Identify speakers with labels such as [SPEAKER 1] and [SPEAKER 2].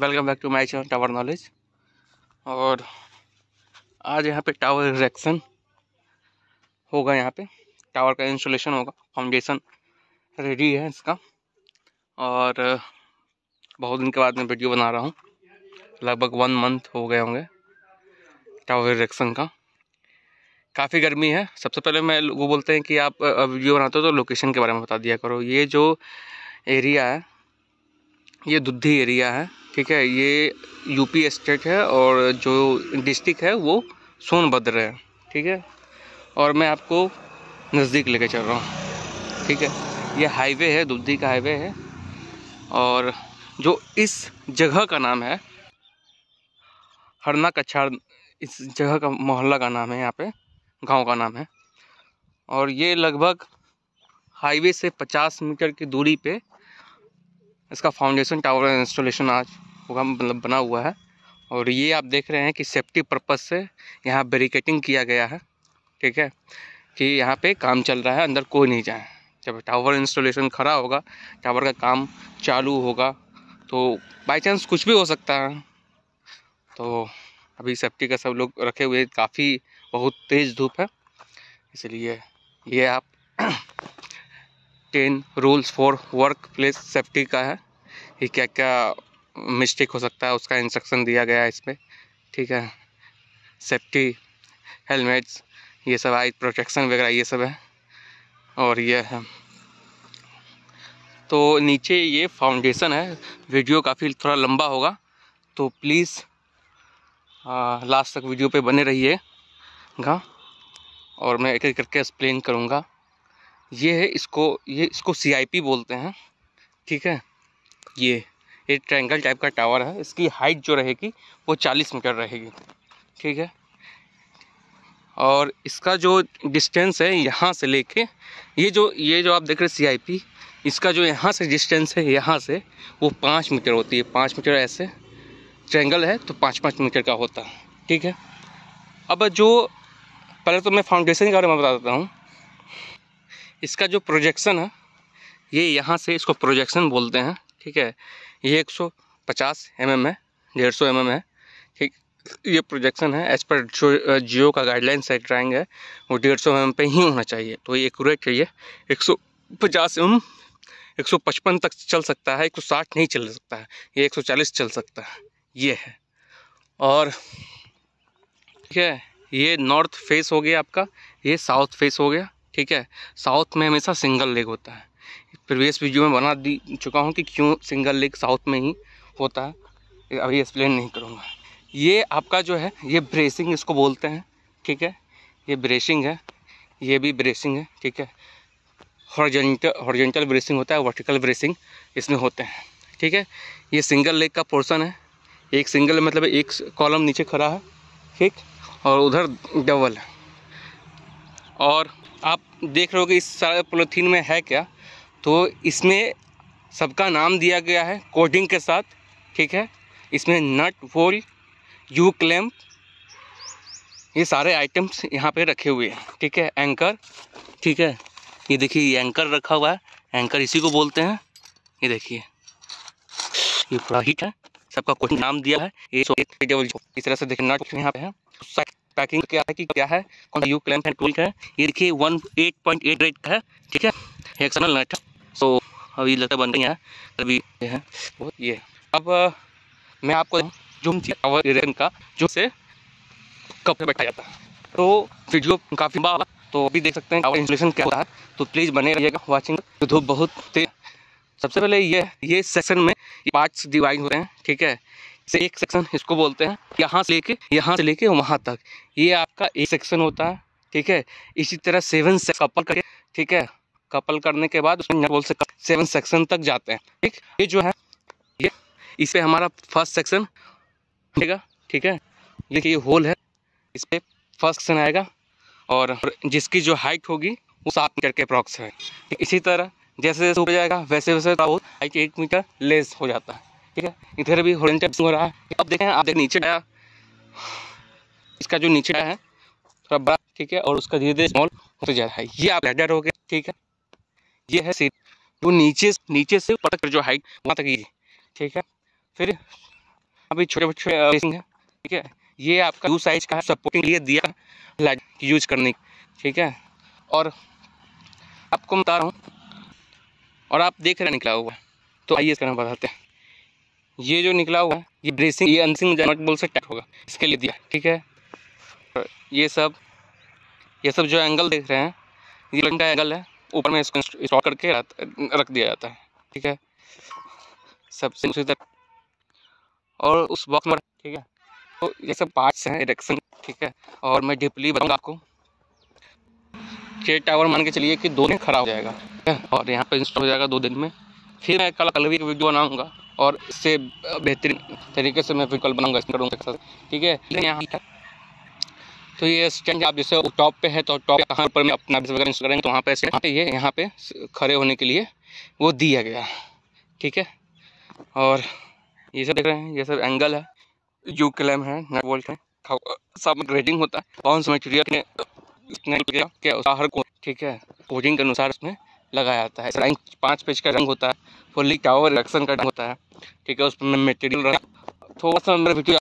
[SPEAKER 1] welcome back to my channel tower knowledge और आज यहाँ पे टावर इरेक्शन होगा यहाँ पे टावर का इंस्टॉलेशन होगा फाउंडेशन रेडी है इसका और बहुत दिन के बाद मैं वीडियो बना रहा हूँ लगभग वन मंथ हो गए होंगे टावर इरेक्शन का काफ़ी गर्मी है सबसे पहले मैं वो बोलते हैं कि आप वीडियो बनाते हो तो लोकेशन के बारे में बता दिया करो ये जो एरिया है ये दुद्धी एरिया है ठीक है ये यूपी स्टेट है और जो डिस्ट्रिक्ट है वो सोनभद्र है ठीक है और मैं आपको नज़दीक लेके चल रहा हूँ ठीक है ये हाईवे है दुद्धी का हाईवे है और जो इस जगह का नाम है हरना कछाड़ इस जगह का मोहल्ला का नाम है यहाँ पे गांव का नाम है और ये लगभग हाईवे से 50 मीटर की दूरी पे इसका फाउंडेशन टावर इंस्टॉलेशन आज होगा मतलब बना हुआ है और ये आप देख रहे हैं कि सेफ्टी पर्पज़ से यहाँ बैरिकेटिंग किया गया है ठीक है कि यहाँ पे काम चल रहा है अंदर कोई नहीं जाए जब टावर इंस्टॉलेशन खड़ा होगा टावर का काम चालू होगा तो बाई चांस कुछ भी हो सकता है तो अभी सेफ्टी का सब लोग रखे हुए काफ़ी बहुत तेज़ धूप है इसलिए ये आप ten rules for workplace safety का है कि क्या क्या मिस्टेक हो सकता है उसका इंस्ट्रक्शन दिया गया है इसमें ठीक है सेफ्टी हेलमेट्स ये सब आई प्रोटेक्शन वगैरह ये सब है और ये है तो नीचे ये फाउंडेशन है वीडियो काफ़ी थोड़ा लंबा होगा तो प्लीज़ लास्ट तक वीडियो पे बने रहिए रहिएगा और मैं एक एक करके एक्सप्लेन करूँगा ये है इसको ये इसको सीआईपी बोलते हैं ठीक है ये ये ट्रैंगल टाइप का टावर है इसकी हाइट जो रहेगी वो चालीस मीटर रहेगी ठीक है और इसका जो डिस्टेंस है यहाँ से लेके ये जो ये जो आप देख रहे सी आई पी इसका जो यहाँ से डिस्टेंस है यहाँ से वो पाँच मीटर होती है पाँच मीटर ऐसे ट्रायंगल है तो पाँच पाँच मीटर का होता है ठीक है अब जो पहले तो मैं फाउंडेशन के बारे में बता देता हूँ इसका जो प्रोजेक्शन है ये यहाँ से इसको प्रोजेक्शन बोलते हैं ठीक है ये 150 mm है डेढ़ सौ mm है ठीक ये प्रोजेक्शन है एज पर जो जियो का गाइडलाइंस है ड्राइंग है वो डेढ़ सौ एम पे ही होना चाहिए तो ये एक्यूरेट चाहिए एक सौ पचास एम एक सौ पचपन तक चल सकता है एक सौ साठ नहीं चल सकता है ये एक सौ चालीस चल सकता है ये है और ठीक है ये नॉर्थ फेस हो गया आपका ये साउथ फेस हो गया ठीक है साउथ में हमेशा सिंगल लेग होता है प्रीवियस वीडियो में बना दी चुका हूँ कि क्यों सिंगल लेग साउथ में ही होता है अभी एक्सप्लेन नहीं करूँगा ये आपका जो है ये ब्रेसिंग इसको बोलते हैं ठीक है ये ब्रेसिंग है ये भी ब्रेसिंग है ठीक है हॉर्जेंटल हॉर्जेंटल ब्रेसिंग होता है वर्टिकल ब्रेसिंग इसमें होते हैं ठीक है ये सिंगल लेग का पोर्सन है एक सिंगल मतलब एक कॉलम नीचे खड़ा है ठीक और उधर डबल है और आप देख रहे हो कि इस सारे पोलोथीन में है क्या तो इसमें सबका नाम दिया गया है कोडिंग के साथ ठीक है इसमें नट वोल यू क्लैम्प ये सारे आइटम्स यहाँ पे रखे हुए हैं ठीक है एंकर ठीक है ये देखिए ये एंकर रखा हुआ है एंकर इसी को बोलते हैं ये देखिए ये पूरा हीट है सबका कुछ नाम दिया है ये इस तरह से देखिए नट यहाँ पे है पैकिंग क्या है कि क्या है कौन सा यू क्लैम्प है ये देखिए one eight point eight rate का है ठीक है एक्सटर्नल नट है सो तो अभी लगता बन रही है अभी है वो ये अब मैं आपको जुम रंग का जो से कब पे बैठा जाता तो वीडियो काफ़ी बड़ा तो अभी देख सकते हैं टावर इंस्टॉलेशन क्या होता है तो प्लीज़ बने रहिएगा वाचिंग तो धूप बहुत तेज सबसे पहले ये ये सेक्शन में पार्ट्स डिवाइड हो रहे हैं ठीक है से एक सेक्शन इसको बोलते हैं यहाँ से लेके यहाँ से लेके वहाँ तक ये आपका एक सेक्शन होता है ठीक है इसी तरह सेवन से कपल करके ठीक है कपल करने के बाद उसमें बोल से सेवन सेक्शन तक जाते हैं ठीक ये जो है ये इस पर हमारा फर्स्ट सेक्शन आएगा ठीक है देखिए ये होल है इस पर फर्स्ट सेक्शन आएगा और जिसकी जो हाइट होगी वो सात मीटर के अप्रॉक्स है इसी तरह जैसे जैसे ऊपर जाएगा वैसे वैसे वो हाइट एक मीटर लेस हो जाता है ठीक है इधर भी होरेंटल हो रहा है अब देखें आप देखें नीचे आया इसका जो नीचे है थोड़ा बड़ा ठीक है और उसका धीरे धीरे स्मॉल होते जा रहा है ये आप लेडर हो गया ठीक है ये है सीट वो नीचे नीचे से पटक जो हाइट वहाँ तक ये ठीक है फिर अभी छोटे बच्चे ठीक है ये आपका यू साइज का सपोर्टिंग लिए दिया यूज करने ठीक है और आपको बता रहा हूँ और आप देख रहे निकला हुआ तो आइए इसका बताते हैं ये जो निकला हुआ है ये ब्रेसिंग ये अनसिंग जानवर बोल से टैक्ट होगा इसके लिए दिया ठीक है ये सब ये सब जो एंगल देख रहे हैं ये लंबा एंगल है ऊपर में इसको इंस्टॉल करके रख दिया जाता है ठीक है सबसे उसी तरह और उस बॉक्स में ठीक है तो ये सब पार्ट्स हैं इरेक्शन ठीक है और मैं डीपली बताऊँगा आपको ये टावर मान के चलिए कि दो दिन खराब हो जाएगा और यहाँ पर इंस्टॉल हो जाएगा दो दिन में फिर मैं कल कल भी वीडियो बनाऊँगा और इससे बेहतरीन तरीके से मैं फिर कल बनाऊँगा इसमें करूँगा ठीक है यहाँ तो ये स्टैंड आप जैसे टॉप पे है तो टॉप कहाँ पर मैं अपना वगैरह करेंगे तो वहाँ पे यहाँ पे ये यहाँ पे खड़े होने के लिए वो दिया गया ठीक है और ये सब देख रहे हैं ये सब एंगल है यू क्लेम है नट वोल्ट है सब ग्रेडिंग होता है कौन सा मटेरियल ने क्या हर को ठीक है कोचिंग के अनुसार उसमें लगाया जाता है रंग पाँच पेज का रंग होता है फुल्ली टावर एक्शन का रंग होता है ठीक है उसमें मटेरियल थोड़ा सा मेरा वीडियो